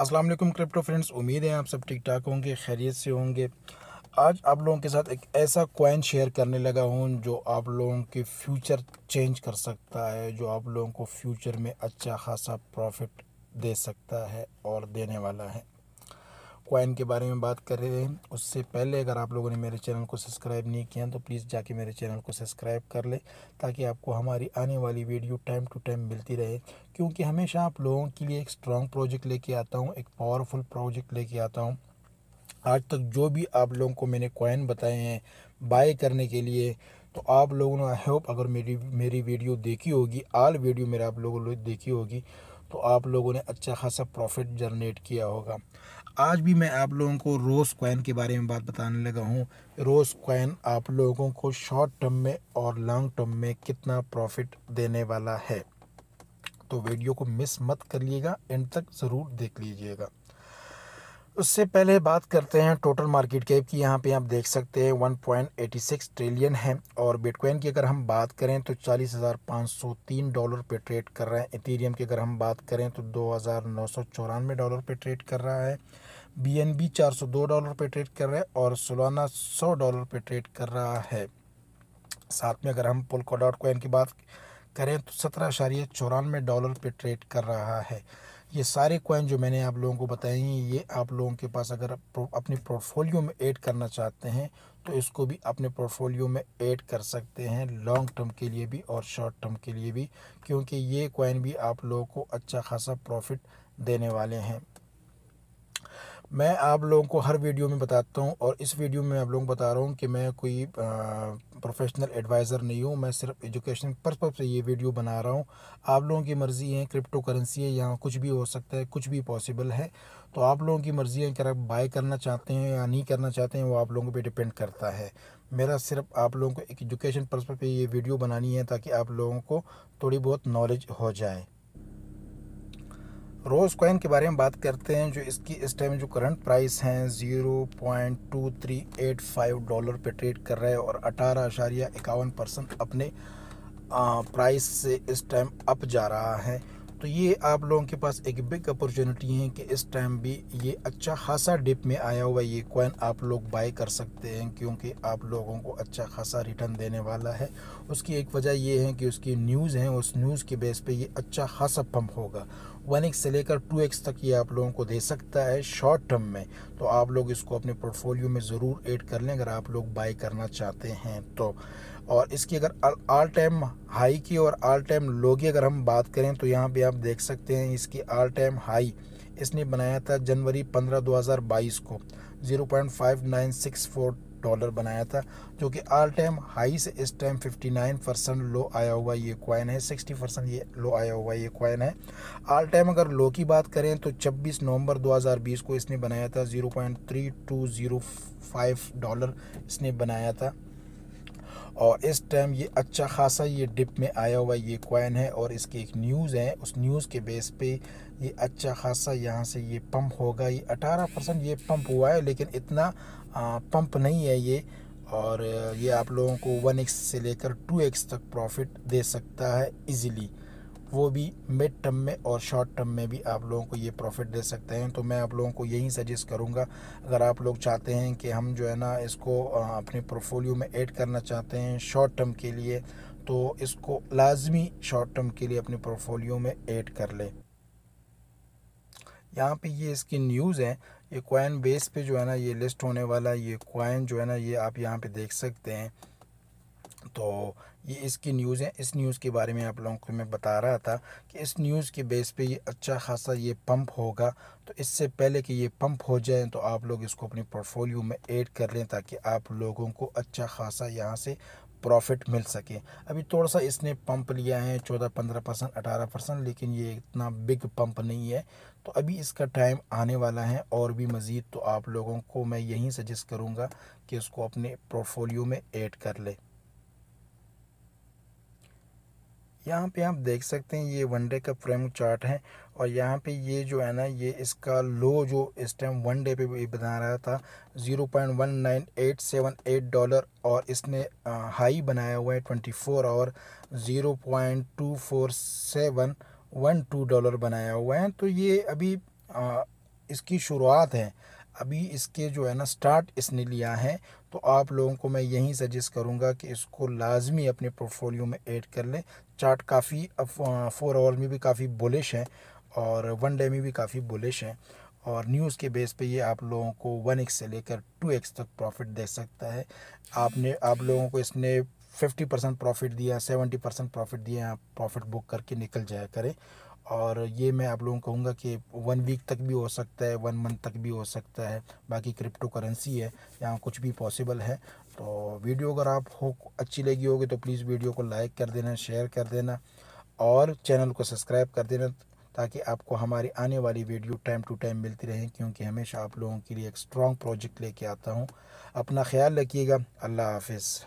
अस्सलाम वालेकुम crypto friends उम्मीद है आप सब ठीक ठाक होंगे खैरियत से होंगे आज आप लोगों के साथ एक ऐसा कॉइन शेयर करने लगा हूँ जो आप लोगों के फ्यूचर चेंज कर सकता है जो आप लोगों को फ्यूचर में अच्छा खासा प्रॉफिट दे सकता है और देने वाला है कॉइन के बारे में बात कर रहे हैं उससे पहले अगर आप लोगों ने मेरे चैनल को सब्सक्राइब नहीं किया तो प्लीज़ जाके मेरे चैनल को सब्सक्राइब कर ले ताकि आपको हमारी आने वाली वीडियो टाइम टू टाइम मिलती रहे क्योंकि हमेशा आप लोगों के लिए एक स्ट्रॉन्ग प्रोजेक्ट लेके आता हूँ एक पावरफुल प्रोजेक्ट लेके आता हूँ आज तक जो भी आप लोगों को मैंने कॉइन बताए हैं बाय करने के लिए तो आप लोगों ने आई होप अगर मेरी मेरी वीडियो देखी होगी आल वीडियो मेरे आप लोगों ने देखी होगी तो आप लोगों ने अच्छा खासा प्रॉफिट जनरेट किया होगा आज भी मैं आप लोगों को रोज़ कॉइन के बारे में बात बताने लगा हूँ रोज़ कॉइन आप लोगों को शॉर्ट टर्म में और लॉन्ग टर्म में कितना प्रॉफिट देने वाला है तो वीडियो को मिस मत करिएगा एंड तक ज़रूर देख लीजिएगा उससे पहले बात करते हैं टोटल मार्केट कैप की यहाँ पे आप देख सकते हैं 1.86 ट्रिलियन है और बिटकॉइन की अगर हम बात करें तो 40,503 डॉलर पे ट्रेड कर रहा है इथेरियम की अगर हम बात करें तो दो डॉलर पे ट्रेड कर रहा है बी एन बी चार सौ दो डॉलर पे ट्रेड कर रहा है और सोलाना सौ डॉलर पे ट्रेड कर रहा है साथ में अगर हम पुलकोडाट डॉट की बात करें तो सत्रह अशारिया चौरानवे डॉलर पे ट्रेड कर रहा है ये सारे कॉइन जो मैंने आप लोगों को बताए हैं ये आप लोगों के पास अगर अपने पोर्टफोलियो में ऐड करना चाहते हैं तो इसको भी अपने पोर्टफोलियो में ऐड कर सकते हैं लॉन्ग टर्म के लिए भी और शॉर्ट टर्म के लिए भी क्योंकि ये कॉइन भी आप लोगों को अच्छा खासा प्रॉफिट देने वाले हैं मैं आप लोगों को हर वीडियो में बताता हूँ और इस वीडियो में आप लोगों को बता रहा हूँ कि मैं कोई प्रोफेशनल एडवाइज़र नहीं हूँ मैं सिर्फ एजुकेशन पर्पज से ये वीडियो बना रहा हूँ आप लोगों की मर्ज़ी है क्रिप्टो करेंसी है यहाँ कुछ भी हो सकता है कुछ भी पॉसिबल है तो आप लोगों की मर्ज़ी है कि आप बाय करना चाहते हैं या नहीं करना चाहते हैं वो आप लोगों पर डिपेंड करता है मेरा सिर्फ आप लोगों को एक एजुकेशन पर्पज पर ये वीडियो बनानी है ताकि आप लोगों को थोड़ी बहुत नॉलेज हो जाए रोज़ कॉइन के बारे में बात करते हैं जो इसकी इस टाइम जो करंट प्राइस हैं zero point two three eight five dollar पे ट्रेड कर रहा है और अठारह अशारिया इक्यावन परसेंट अपने प्राइस से इस टाइम अप जा रहा है तो ये आप लोगों के पास एक बिग अपॉर्चुनिटी है कि इस टाइम भी ये अच्छा खासा डिप में आया हुआ ये कॉइन आप लोग बाई कर सकते हैं क्योंकि आप लोगों को अच्छा खासा रिटर्न देने वाला है उसकी एक वजह ये है कि उसकी न्यूज़ है उस न्यूज़ के बेस पे ये अच्छा खासा पंप होगा वन एक्स से लेकर टू एक्स तक ये आप लोगों को दे सकता है शॉर्ट टर्म में तो आप लोग इसको अपने पोर्टफोलियो में ज़रूर ऐड कर लें अगर आप लोग बाई करना चाहते हैं तो और इसकी अगर आल टाइम हाई की और आल टाइम लो की अगर हम बात करें तो यहाँ पर आप देख सकते हैं इसकी आल टाइम हाई इसने बनाया था जनवरी हज़ार बाईस को फोर डॉलर बनाया था जो कि ऑल टाइम हाई से इस टाइम 59 परसेंट लो आया हुआ ये क्वाइन है 60 परसेंट ये लो आया हुआ ये क्वाइन है ऑल टाइम अगर लो की बात करें तो 26 नवंबर 2020 को इसने बनाया था 0.3205 डॉलर इसने बनाया था और इस टाइम ये अच्छा खासा ये डिप में आया हुआ ये कॉइन है और इसकी एक न्यूज़ है उस न्यूज़ के बेस पे ये अच्छा खासा यहाँ से ये पंप होगा ये 18 परसेंट ये पंप हुआ है लेकिन इतना आ, पंप नहीं है ये और ये आप लोगों को वन एक्स से लेकर टू एक्स तक प्रॉफिट दे सकता है इजीली वो भी मिड टर्म में और शॉर्ट टर्म में भी आप लोगों को ये प्रॉफिट दे सकते हैं तो मैं आप लोगों को यही सजेस्ट करूँगा अगर आप लोग चाहते हैं कि हम जो है ना इसको अपने पोर्टफोलियो में ऐड करना चाहते हैं शॉर्ट टर्म के लिए तो इसको लाजमी शॉर्ट टर्म के लिए अपने पोर्टफोलियो में ऐड कर लें यहाँ पे ये इसकी न्यूज़ है ये कॉइन बेस पे जो है ना ये लिस्ट होने वाला ये कॉइन जो है ना ये आप यहाँ पे देख सकते हैं तो ये इसकी न्यूज़ है इस न्यूज़ के बारे में आप लोगों को मैं बता रहा था कि इस न्यूज़ के बेस पे ये अच्छा खासा ये पंप होगा तो इससे पहले कि ये पंप हो जाए तो आप लोग इसको अपने पोर्टफोलियो में ऐड कर लें ताकि आप लोगों को अच्छा खासा यहाँ से प्रॉफिट मिल सके अभी थोड़ा सा इसने पंप लिया है चौदह पंद्रह परसेंट अठारह परसेंट लेकिन ये इतना बिग पंप नहीं है तो अभी इसका टाइम आने वाला है और भी मज़ीद तो आप लोगों को मैं यहीं सजेस्ट करूँगा कि इसको अपने पोर्टफोलियो में ऐड कर लें यहाँ पे आप देख सकते हैं ये वन डे का फ्रेम चार्ट है और यहाँ पे ये जो है ना ये इसका लो जो इस टाइम वन डे पे भी बना रहा था 0.19878 डॉलर और इसने हाई बनाया हुआ है 24 और 0.24712 डॉलर बनाया हुआ है तो ये अभी आ, इसकी शुरुआत है अभी इसके जो है ना स्टार्ट इसने लिया है तो आप लोगों को मैं यही सजेस्ट करूंगा कि इसको लाजमी अपने पोर्टफोलियो में ऐड कर लें चार्ट काफ़ी फोर आवर में भी काफ़ी बुलिश है और वन डे में भी काफ़ी बुलिश है और न्यूज़ के बेस पे ये आप लोगों को वन एक्स से लेकर टू एक्स तक प्रॉफिट दे सकता है आपने आप लोगों को इसने फिफ्टी परसेंट प्रॉफिट दिया सेवेंटी परसेंट प्रॉफिट दिया आप प्रॉफिट बुक करके निकल जाया करें और ये मैं आप लोगों को कहूँगा कि वन वीक तक भी हो सकता है वन मंथ तक भी हो सकता है बाकी क्रिप्टो करेंसी है यहाँ कुछ भी पॉसिबल है तो वीडियो अगर आप हो अच्छी लगी होगी तो प्लीज़ वीडियो को लाइक कर देना शेयर कर देना और चैनल को सब्सक्राइब कर देना ताकि आपको हमारी आने वाली वीडियो टाइम टू टाइम मिलती रहे क्योंकि हमेशा आप लोगों के लिए एक स्ट्रॉन्ग प्रोजेक्ट लेके आता हूँ अपना ख्याल रखिएगा अल्लाह हाफिज़